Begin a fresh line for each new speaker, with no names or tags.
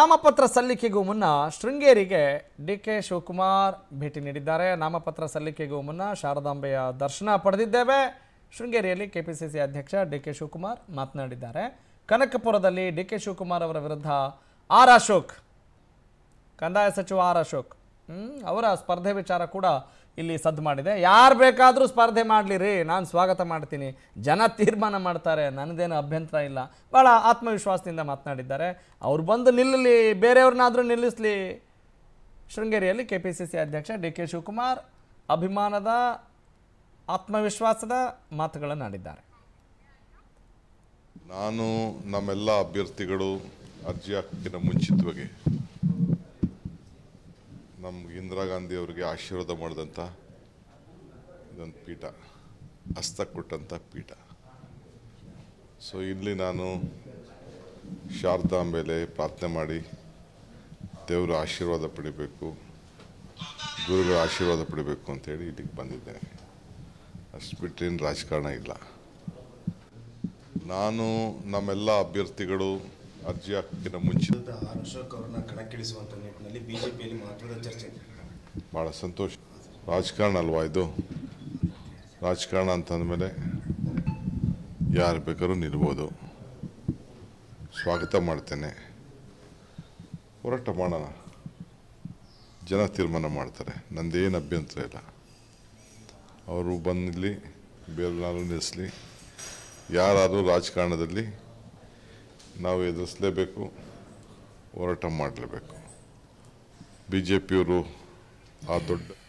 ನಾಮಪತ್ರ ಸಲ್ಲಿಕೆಗೂ ಮುನ್ನ ಶೃಂಗೇರಿಗೆ D K Shivakumar ಭೇಟಿ ನೀಡಿದ್ದಾರೆ ನಾಮಪತ್ರ ಸಲ್ಲಿಕೆಗೂ ಮುನ್ನ ಶಾರದಾಂಬೆಯ ದರ್ಶನ ಪಡೆದಿದ್ದೇವೆ ಶೃಂಗೇರಿಯಲ್ಲಿ ಕೆಪಿಸಿಸಿ ಅಧ್ಯಕ್ಷ ಡಿ ಕೆ ಶಿವಕುಮಾರ್ ಮಾತನಾಡಿದ್ದಾರೆ ಕನಕಪುರದಲ್ಲಿ ಡಿ ಕೆ ಶಿವಕುಮಾರ್ ಅವರ ವಿರುದ್ಧ ಆರ್ ಅಶೋಕ್ ಕಂದಾಯ ಸಚಿವ ಆರ್ ಅಶೋಕ್ ಅವರ ಸ್ಪರ್ಧೆ ವಿಚಾರ ಕೂಡ ಇಲ್ಲಿ ಸದ್ದು ಮಾಡಿದೆ ಯಾರು ಬೇಕಾದರೂ ಸ್ಪರ್ಧೆ ಮಾಡಲಿ ರೀ ನಾನು ಸ್ವಾಗತ ಮಾಡ್ತೀನಿ ಜನ ತೀರ್ಮಾನ ಮಾಡ್ತಾರೆ ನನ್ನದೇನು ಅಭ್ಯಂತರ ಇಲ್ಲ ಭಾಳ ಆತ್ಮವಿಶ್ವಾಸದಿಂದ ಮಾತನಾಡಿದ್ದಾರೆ ಅವ್ರು ಬಂದು ನಿಲ್ಲಲಿ ಬೇರೆಯವ್ರನ್ನಾದರೂ ನಿಲ್ಲಿಸಲಿ ಶೃಂಗೇರಿಯಲ್ಲಿ ಕೆ ಪಿ ಸಿ ಸಿ ಅಧ್ಯಕ್ಷ ಡಿ ಕೆ ಶಿವಕುಮಾರ್ ಅಭಿಮಾನದ ಆತ್ಮವಿಶ್ವಾಸದ ಮಾತುಗಳನ್ನು ಆಡಿದ್ದಾರೆ
ನಾನು ನಮ್ಮೆಲ್ಲ ಅಭ್ಯರ್ಥಿಗಳು ಅರ್ಜಿ ಹಾಕಿನ ಮುಂಚಿತವಾಗಿ ನಮ್ಗೆ ಇಂದಿರಾ ಗಾಂಧಿ ಅವರಿಗೆ ಆಶೀರ್ವಾದ ಮಾಡಿದಂಥ ಇದೊಂದು ಪೀಠ ಹಸ್ತ ಕೊಟ್ಟಂಥ ಪೀಠ ಸೊ ಇಲ್ಲಿ ನಾನು ಶಾರದಾ ಮೇಲೆ ಪ್ರಾರ್ಥನೆ ಮಾಡಿ ದೇವರ ಆಶೀರ್ವಾದ ಪಡಿಬೇಕು ಗುರುಗಳ ಆಶೀರ್ವಾದ ಪಡಿಬೇಕು ಅಂತೇಳಿ ಇಲ್ಲಿಗೆ ಬಂದಿದ್ದೇನೆ ಅಷ್ಟು ಬಿಟ್ಟರೇನು ರಾಜಕಾರಣ ಇಲ್ಲ ನಾನು ನಮ್ಮೆಲ್ಲ ಅಭ್ಯರ್ಥಿಗಳು ಅರ್ಜಿ ಹಾಕೋಕ್ಕಿಂತ ಮುಂಚೆ
ಅಶೋಕ್ ಅವರನ್ನ ಕಣಕ್ಕಿಳಿಸುವಂತ ನಿಟ್ಟಿನಲ್ಲಿ ಬಿಜೆಪಿಯಲ್ಲಿ ಮಹತ್ವದ ಚರ್ಚೆ
ಬಹಳ ಸಂತೋಷ ರಾಜಕಾರಣ ಅಲ್ವಾ ಇದು ರಾಜಕಾರಣ ಮೇಲೆ ಯಾರು ಬೇಕಾದ್ರೂ ನಿಲ್ಬೋದು ಸ್ವಾಗತ ಮಾಡ್ತೇನೆ ಹೋರಾಟ ಮಾಡೋಣ ಜನ ತೀರ್ಮಾನ ಮಾಡ್ತಾರೆ ನಂದೇನು ಅಭ್ಯಂತರ ಇಲ್ಲ ಅವರು ಬಂದಿರಲಿ ನಾನು ನಿಲ್ಲಿಸಲಿ ಯಾರಾದರೂ ರಾಜಕಾರಣದಲ್ಲಿ ನಾವು ಎದುರಿಸಲೇಬೇಕು ಹೋರಾಟ ಮಾಡಲೇಬೇಕು ಬಿ ಜೆ ಪಿಯವರು ಆ ದೊಡ್ಡ